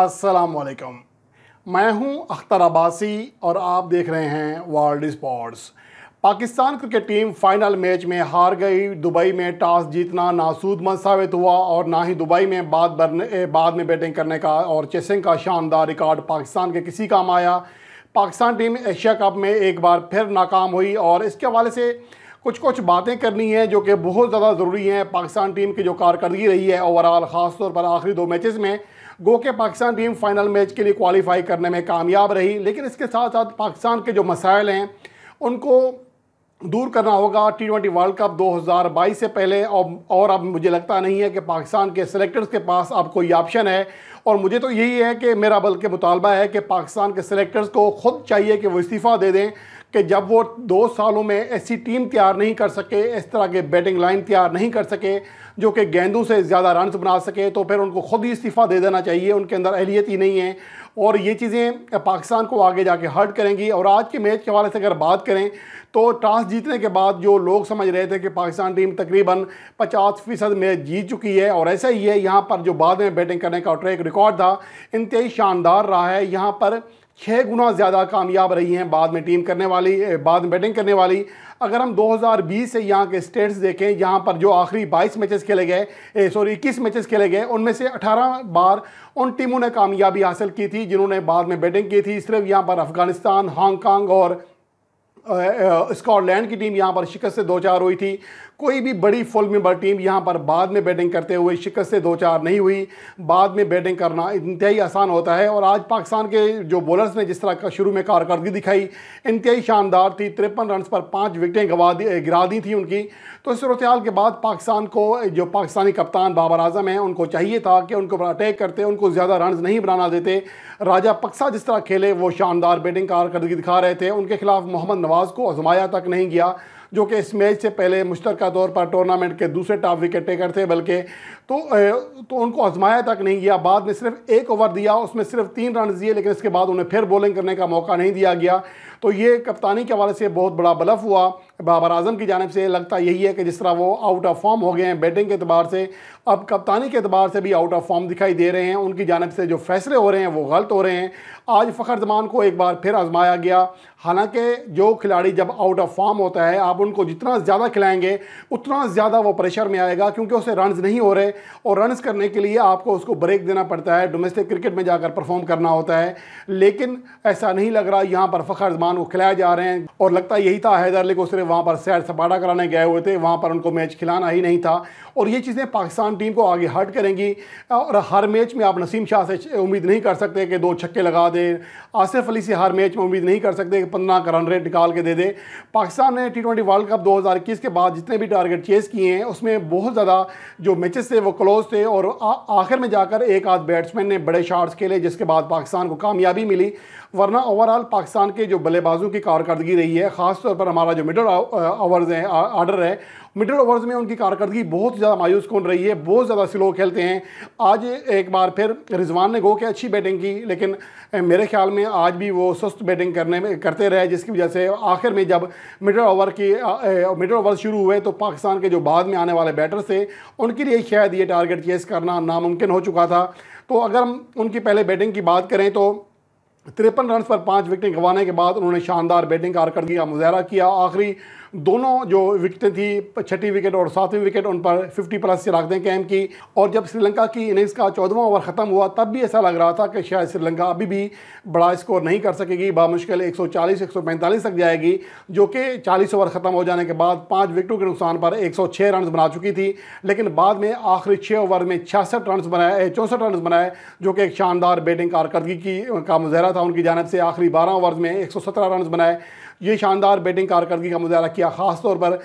असलकम मैं हूं अख्तर अब्बासी और आप देख रहे हैं world sports Pakistan cricket team final match में हार गई दुबई में टॉस जीतना मंद साबित हुआ और ना ही दुबई में बाद बरने बाद में बैटिंग करने का और चेसिंग का शानदार रिकॉर्ड पाकिस्तान के किसी काम आया पाकिस्तान टीम एशिया कप में एक बार फिर नाकाम हुई और इसके हवाले से कुछ कुछ बातें करनी हैं जो कि बहुत ज़्यादा ज़रूरी हैं पाकिस्तान टीम की जो कारकर्दगी रही है ओवरऑल ख़ासतौर पर आखिरी दो मैचेस में गो के पाकिस्तान टीम फाइनल मैच के लिए क्वालिफाई करने में कामयाब रही लेकिन इसके साथ साथ पाकिस्तान के जो मसाइल हैं उनको दूर करना होगा टी ट्वेंटी वर्ल्ड कप 2022 से पहले और और अब मुझे लगता नहीं है कि पाकिस्तान के सेलेक्टर्स के पास अब कोई ऑप्शन है और मुझे तो यही है कि मेरा बल्कि मुतालबा है कि पाकिस्तान के सेलेक्टर्स को ख़ुद चाहिए कि वो इस्तीफ़ा दे दें कि जब वो दो सालों में ऐसी टीम तैयार नहीं कर सके इस तरह के बैटिंग लाइन तैयार नहीं कर सके जो कि गेंदों से ज़्यादा रन बना सके तो फिर उनको खुद ही इस्तीफ़ा दे देना चाहिए उनके अंदर अहलियत ही नहीं है और ये चीज़ें पाकिस्तान को आगे जाके हर्ट करेंगी और आज के मैच के हवाले से अगर बात करें तो टॉस जीतने के बाद जो लोग समझ रहे थे कि पाकिस्तान टीम तकरीबन 50 फ़ीसद मैच जीत चुकी है और ऐसा ही है यहाँ पर जो बाद में बैटिंग करने का ट्रैक रिकॉर्ड था इंतई शानदार रहा है यहाँ पर छः गुना ज़्यादा कामयाब रही हैं बाद में टीम करने वाली बाद में बैटिंग करने वाली अगर हम 2020 से यहाँ के स्टेट्स देखें यहाँ पर जो आखिरी 22 मैचेस खेले गए सॉरी 21 मैचेस खेले गए उनमें से 18 बार उन टीमों ने कामयाबी हासिल की थी जिन्होंने बाद में बैटिंग की थी सिर्फ यहाँ पर अफ़गानिस्तान हांगकॉन्ग और स्कॉटलैंड की टीम यहाँ पर शिकस्त से दो चार हुई थी कोई भी बड़ी फुल मेंबर टीम यहाँ पर बाद में बैटिंग करते हुए शिकस्त से दो चार नहीं हुई बाद में बैटिंग करना इंतहाई आसान होता है और आज पाकिस्तान के जो बॉलर्स ने जिस तरह का शुरू में कारकर्दगी दिखाई इंतहाई शानदार थी तिरपन रन पर पाँच विकटें गवा दी गिरा दी थी उनकी तो सूरत हाल के बाद पाकिस्तान को जो पाकिस्तानी कप्तान बाबर आजम हैं उनको चाहिए था कि उनको अटैक करते उनको ज़्यादा रन नहीं बनाना देते राजा पक्सा जिस तरह खेले वो शानदार बैटिंग कारकर्दगी दिखा रहे थे उनके खिलाफ मोहम्मद नवाज़ को आजमाया तक नहीं गया जो कि इस मैच से पहले मुश्तर तौर पर टूर्नामेंट के दूसरे टॉप विकेट टेकर थे बल्कि तो तो उनको आजमाया तक नहीं गया बाद में सिर्फ एक ओवर दिया उसमें सिर्फ तीन रन दिए लेकिन इसके बाद उन्हें फिर बॉलिंग करने का मौका नहीं दिया गया तो ये कप्तानी के हवाले से बहुत बड़ा बलफ हुआ बाबर आजम की जानब से लगता यही है कि जिस तरह वो आउट ऑफ फॉर्म हो गए हैं बैटिंग के अतबार से अब कप्तानी के अतबार से भी आउट ऑफ फॉर्म दिखाई दे रहे हैं उनकी जानब से जो फैसले हो रहे हैं वो गलत हो रहे हैं आज फ़खर जमान को एक बार फिर आजमाया गया हालांकि जो खिलाड़ी जब आउट ऑफ फॉर्म होता है आप उनको जितना ज़्यादा खिलाएंगे उतना ज़्यादा वो प्रेशर में आएगा क्योंकि उसे रनस नहीं हो रहे और रनस करने के लिए आपको उसको ब्रेक देना पड़ता है डोमेस्टिक क्रिकेट में जाकर परफॉर्म करना होता है लेकिन ऐसा नहीं लग रहा यहाँ पर फ़खर जमान को खिलाए जा रहे हैं और लगता यही था हैदर अली को सिर्फ वहाँ पर सैर सपाटा कराने गए हुए थे वहाँ पर उनको मैच खिलाना ही नहीं था और ये चीज़ें पाकिस्तान टीम को आगे हट करेंगी और हर मैच में आप नसीम शाह से उम्मीद नहीं कर सकते कि दो छक्के लगा दें आसिफ अली से हर मैच में उम्मीद नहीं कर सकते कि पंद्रह का रन रेट निकाल के दे दें पाकिस्तान ने टी ट्वेंटी वर्ल्ड कप दो हज़ार इक्कीस के बाद जितने भी टारगेट चेस किए हैं उसमें बहुत ज़्यादा जो मैचेस थे वो क्लोज थे और आखिर में जाकर एक आध बैट्समैन ने बड़े शार्ट्स खेले जिसके बाद पाकिस्तान को कामयाबी मिली वरना ओवरऑल पाकिस्तान के जो बल्लेबाजों की कारकर्दगी रही है ख़ासतौर पर हमारा जो मिडल ओवर्स uh, हैं आर्डर uh, है मिडिल ओवर्स में उनकी कारकर्दगी बहुत ज़्यादा मायूस कौन रही है बहुत ज़्यादा स्लो खेलते हैं आज एक बार फिर रिजवान ने गो के अच्छी बैटिंग की लेकिन uh, मेरे ख्याल में आज भी वो सुस्त बैटिंग करने में करते रहे जिसकी वजह से आखिर में जब मिडल ओवर की मिडल ओवर शुरू हुए तो पाकिस्तान के जो बाद में आने वाले बैटर्स थे उनके लिए शायद ये टारगेट चेस करना नामुमकिन हो चुका था तो अगर हम उनकी पहले बैटिंग की बात करें तो तिरपन रन पर पाँच विकेट गंवाने के बाद उन्होंने शानदार बैटिंग कारकर्दगी का मुजहरा किया आखिरी दोनों जो विकेटें थी छठी विकेट और सातवीं विकेट उन पर 50 प्लस राख दें कैम की और जब श्रीलंका की इनिंग्स का चौदहवा ओवर ख़त्म हुआ तब भी ऐसा लग रहा था कि शायद श्रीलंका अभी भी बड़ा स्कोर नहीं कर सकेगी बामुश्किल सौ पैंतालीस तक जाएगी जो कि चालीस ओवर ख़त्म हो जाने के बाद पाँच विकेटों के नुकसान पर छः रन बना चुकी थी लेकिन बाद में आखिरी छः ओवर में छियासठ रन बनाए चौंसठ रन बनाए जो कि एक शानदार बैटिंग कारकर्दगी की का मुजहरा था उनकी जानब से आखिरी बारह ओवर में एक सौ सत्रह रन बनाए ये शानदार बैटिंग कारकर्दगी का मुजाह किया खास तौर पर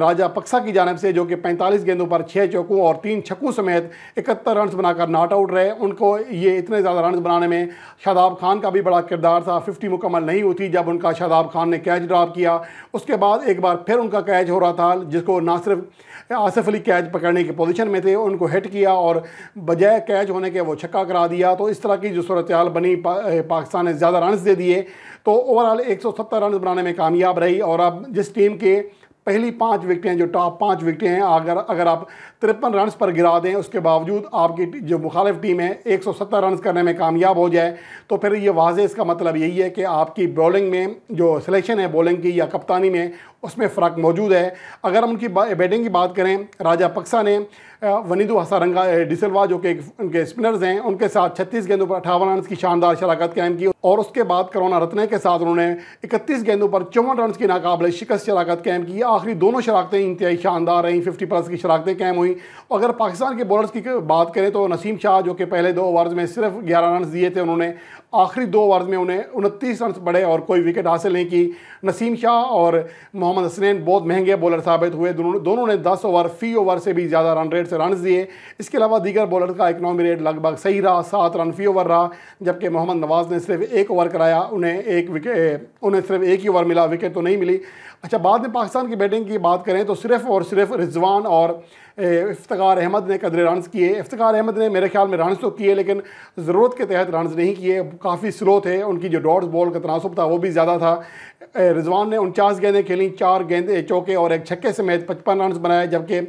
राजा पक्सा की जानब से जो कि पैंतालीस गेंदों पर छः चौकों और तीन छक्कों समेत इकहत्तर रन बनाकर नॉट आउट रहे उनको ये इतने ज़्यादा रन बनाने में शादाब खान का भी बड़ा किरदार था फिफ्टी मुकम्मल नहीं होती जब उनका शादाब खान ने कैच ड्राप किया उसके बाद एक बार फिर उनका कैच हो रहा था जिसको ना सिर्फ आसिफ अली कैच पकड़ने की पोजीशन में थे उनको हिट किया और बजाय कैच होने के वो छक्का करा दिया तो इस तरह की जो सूरत बनी पाकिस्तान ने ज़्यादा रन दे दिए तो ओवरऑल एक रन बनाने में कामयाब रही और अब जिस टीम के पहली पांच विकटें जो टॉप पांच विकटें हैं अगर अगर आप तिरपन रन्स पर गिरा दें उसके बावजूद आपकी जो मुखालिफ टीम है 170 रन्स करने में कामयाब हो जाए तो फिर ये वाज इसका मतलब यही है कि आपकी बॉलिंग में जो सिलेक्शन है बॉलिंग की या कप्तानी में उसमें फ़र्क मौजूद है अगर हम उनकी बैटिंग की बात करें राजा पक्सा ने वनीदू हसारंगा डिसलवा जो कि उनके स्पिनर्स हैं उनके साथ छत्तीस गेंदों पर अठावन रन की शानदार शराकत कायम की और उसके बाद करोना रत्न के साथ उन्होंने इकतीस गेंदों पर चौवन रन की नाकबले शिकस्त शराकत कायम की आखिरी दोनों शराकतें इंतहाई शानदार रहीं फिफ्टी प्लस की शराकतें कायम हुई अगर पाकिस्तान के बॉलर्स की बात करें तो नसीम शाह जो कि पहले दो ओवर में सिर्फ ग्यारह रन दिए थे उन्होंने आखिरी दो ओवर में उन्हें उनतीस रन बढ़े और कोई विकेट हासिल नहीं की नसीम शाह और मोहम्मद हसनैन बहुत महंगे बॉलर साबित हुए दोनों दोनों ने दस ओवर फी ओवर से भी ज़्यादा रन रेट से रन दिए इसके अलावा दीगर बॉलर का इकनॉमी रेट लगभग सही रहा सात रन फी ओवर रहा जबकि मोहम्मद नवाज़ ने सिर्फ एक ओवर कराया उन्हें एक विकेट उन्हें सिर्फ एक ही ओवर मिला विकेट तो नहीं मिली अच्छा बाद में पाकिस्तान की बैटिंग की बात करें तो सिर्फ और सिर्फ रिजवान और इफ्तार अहमद ने कदरे रन किए इफ्तार अहमद ने मेरे ख्याल में रनस तो किए लेकिन ज़रूरत के तहत रन नहीं किए काफ़ी स्लो थे उनकी जो डॉट्स बॉल का तनासब था वो भी ज़्यादा था रिजवान ने उनचास गेंदें खेली चार गेंदें चौके और एक छक्के समेत पचपन रन बनाए जबकि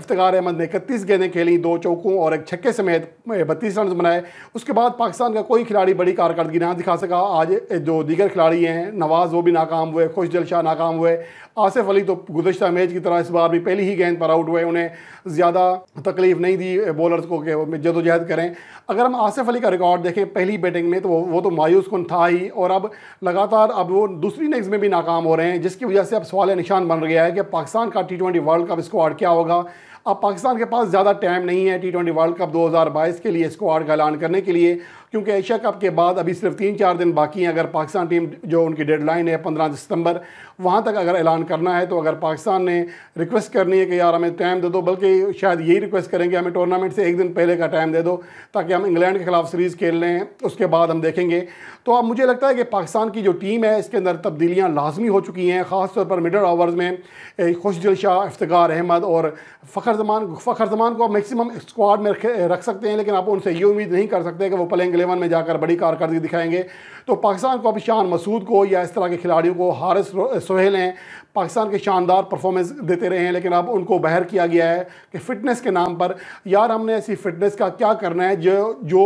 इफ्तार अहमद ने इकतीस गेंदें खेली दो चौकों और एक छक्के समेत बत्तीस रन बनाए उसके बाद पाकिस्तान का कोई खिलाड़ी बड़ी कारकर्दगी ना दिखा सका आज जो दीगर खिलाड़ी हैं नवाज़ वो भी नाकाम हुए खुश शाह नाकाम हुए आसिफ अली तो गुजशत मैच की तरह इस बार भी पहली ही गेंद पर आउट हुए उन्हें ज़्यादा तकलीफ नहीं दी बॉलर्स को कि जदोजहद करें अगर हम आसिफ अली का रिकॉर्ड देखें पहली बैटिंग में तो वो, वो तो मायूस कन था ही और अब लगातार अब वो दूसरी इनिंग्स में भी नाकाम हो रहे हैं जिसकी वजह से अब सवाल निशान बन गया है कि पाकिस्तान का T twenty world cup squad क्या होगा अब पाकिस्तान के पास ज़्यादा टाइम नहीं है टी ट्वेंटी वर्ल्ड कप 2022 के लिए स्क्वाड का ऐलान करने के लिए क्योंकि एशिया कप के बाद अभी सिर्फ तीन चार दिन बाकी हैं अगर पाकिस्तान टीम जो उनकी डेडलाइन है पंद्रह सितंबर वहाँ तक अगर ऐलान करना है तो अगर पाकिस्तान ने रिक्वेस्ट करनी है कि यार हमें टाइम दे दो बल्कि शायद यही रिक्वेस्ट करेंगे हमें टूर्नामेंट से एक दिन पहले का टाइम दे दो ताकि हम इंग्लैंड के खिलाफ सीरीज़ खेल लें उसके बाद हम देखेंगे तो अब मुझे लगता है कि पाकिस्तान की जो टीम है इसके अंदर तब्दीलियाँ लाजमी हो चुकी हैं ख़ासतौर पर मिडल ओवर्स में खुशदिल शाह इफ्तार अहमद और फ़खर जमान फ़खर जमान को आप मैक्सिमम स्क्वाड में रख सकते हैं लेकिन आप उनसे ये उम्मीद नहीं कर सकते कि वो पलेंगे इलेवन में जाकर बड़ी कारकर्दगी दिखाएंगे तो पाकिस्तान को अब शान मसूद को या इस तरह के खिलाड़ियों को हारिस सोहेल हैं पाकिस्तान के शानदार परफॉर्मेंस देते रहे हैं लेकिन अब उनको बहर किया गया है कि फ़िटनेस के नाम पर यार हमने ऐसी फ़िटनेस का क्या करना है जो जो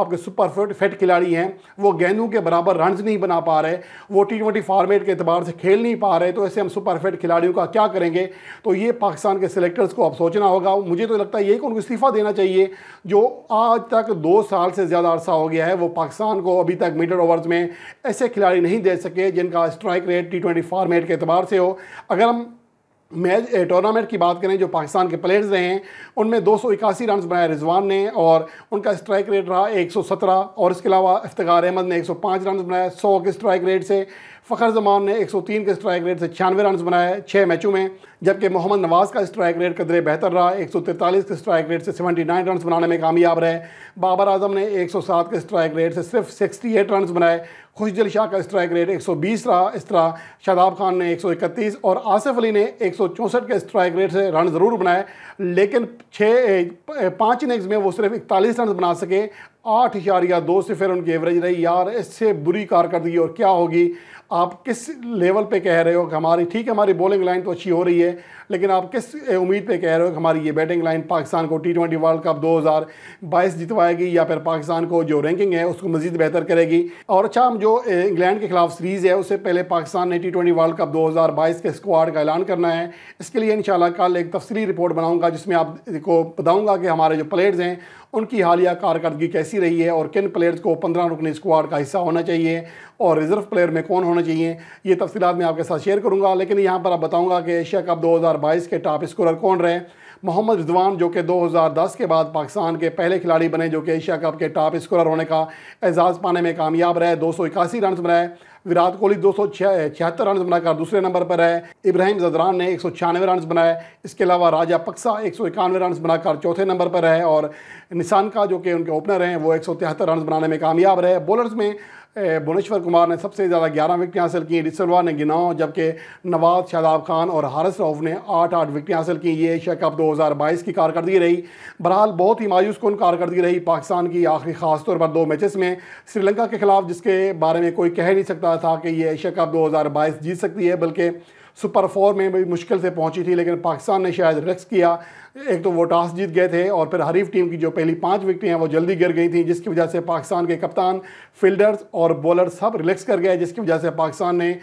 आपके सुपर फिट फिट खिलाड़ी हैं वो गेंदों के बराबर रन नहीं बना पा रहे वो टी ट्वेंटी फार्मेट के अतबार से खेल नहीं पा रहे तो ऐसे हम सुपर फिट खिलाड़ियों का क्या करेंगे तो ये पाकिस्तान के सिलेक्टर्स को अब सोचना होगा मुझे तो लगता है यही कि उनको इस्तीफ़ा देना चाहिए जो आज तक दो साल से ज़्यादा अरसा हो गया है वो पाकिस्तान को अभी तक मीटर ओवर्स में ऐसे खिलाड़ी नहीं दे सके जिनका strike rate T twenty format के अतबार से हो अगर हम मैच टूर्नामेंट की बात करें जो पाकिस्तान के प्लेयर्स रहे हैं उनमें दो सौ इक्यासी रन बनाए रिजवान ने और उनका स्ट्राइक रेट रहा एक सौ सत्रह और इसके अलावा इफ्तार अहमद ने एक सौ पाँच रन बनाए सौ के स्ट्राइक रेट से फ़खर जमान ने 103 के स्ट्राइक रेट से छियानवे रन बनाए छः मैचों में जबकि मोहम्मद नवाज़ का स्ट्राइक रेट कदरे बेहतर रहा एक सौ तैंतालीस के स्ट्राइक रेट से 79 रन बनाने में कामयाब रहे बाबर आजम ने 107 के स्ट्राइक रेट से सिर्फ 68 रन बनाए खुशदिल शाह का स्ट्राइक रेट 120 रहा इस तरह शादाब खान ने 131 और आसिफ अली ने एक के स्ट्राइक रेट से रन ज़रूर बनाए लेकिन छः पाँच इनिंग्स में वो सिर्फ इकतालीस रन बना सके आठ इशारिया दो से फिर उनकी एवरेज रही यार इससे बुरी कारकर्दगी और क्या होगी आप किस लेवल पे कह रहे हो कि हमारी ठीक है हमारी बॉलिंग लाइन तो अच्छी हो रही है लेकिन आप किस उम्मीद पे कह रहे हो कि हमारी ये बैटिंग लाइन पाकिस्तान को टी ट्वेंटी वर्ल्ड कप 2022 जितवाएगी या फिर पाकिस्तान को जो रैंकिंग है उसको मज़ीद बेहतर करेगी और अच्छा हम जो इंग्लैंड के खिलाफ सीरीज़ है उससे पहले पाकिस्तान ने टी ट्वेंटी वर्ल्ड कप दो के स्क्वाड का ऐलान करना है इसके लिए इन कल एक तफसली रिपोर्ट बनाऊँगा जिसमें आपको बताऊँगा कि हमारे जो प्लेयर्स हैं उनकी हालिया कारकर्दगी कैसी कैसी रही है और किन प्लेयर्स को पंद्रह रुकने स्क्वाड का हिस्सा होना चाहिए और रिजर्व प्लेयर में कौन होना चाहिए ये तफसीत मैं आपके साथ शेयर करूँगा लेकिन यहाँ पर आप बताऊँगा कि एशिया कप दो के टॉप स्कोरर कौन रहे मोहम्मद रिजवान जो कि 2010 के बाद पाकिस्तान के पहले खिलाड़ी बने जो कि एशिया कप के टॉप स्कोरर होने का एजाज़ पाने में कामयाब रहे दो सौ इक्यासी रन बनाए विराट कोहली दो सौ छिहत्तर रन बनाकर दूसरे नंबर पर है इब्राहिम जदरान ने एक सौ छियानवे रन बनाए इसके अलावा राजा पक्सा एक सौ इक्यानवे रन बनाकर चौथे नंबर पर है और निशान का जो कि उनके ओपनर हैं वो एक सौ तिहत्तर रन बनाने में कामयाब रहे बॉलर्स में भुवनेश्वर कुमार ने सबसे ज़्यादा ग्यारह विकटें हासिल की डिसलवा ने गिनाओ जबकि नवाज शादाब खान और हारिस रऊफ ने आठ आठ विकटें हासिल की ये एशिया कप 2022 की कारकर्दगी रही बहरहाल बहुत ही मायूस कन कारकर्दगी रही पाकिस्तान की आखिरी खासतौर पर दो मैचेस में श्रीलंका के खिलाफ जिसके बारे में कोई कह नहीं सकता रहा था कि ये एशिया कप 2022 जीत सकती है बल्कि सुपर फोर में भी मुश्किल से पहुंची थी लेकिन पाकिस्तान ने शायद रिक्स किया एक तो वो टॉस जीत गए थे और फिर हरीफ टीम की जो पहली पाँच विकटें हैं वो जल्दी गिर गई थी जिसकी वजह से पाकिस्तान के कप्तान फील्डर्स और बॉलर सब रिलैक्स कर गए जिसकी वजह से पाकिस्तान ने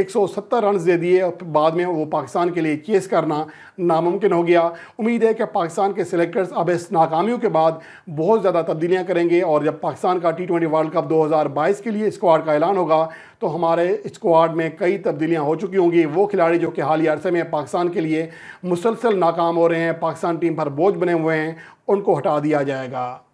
170 रन दे दिए और बाद में वो पाकिस्तान के लिए चेस करना नामुमकिन हो गया उम्मीद है कि पाकिस्तान के सिलेक्टर्स अब इस नाकामियों के बाद बहुत ज़्यादा तब्दीलियाँ करेंगे और जब पाकिस्तान का टी ट्वेंटी वर्ल्ड कप दो के लिए स्क्वाड का ऐलान होगा तो हमारे स्क्वाड में कई तब्दीलियाँ हो चुकी होंगी वो खिलाड़ी जो कि ही अरसे में पाकिस्तान के लिए मुसलसल नाकाम हो रहे हैं पाकिस्तान टीम पर बोझ बने हुए हैं उनको हटा दिया जाएगा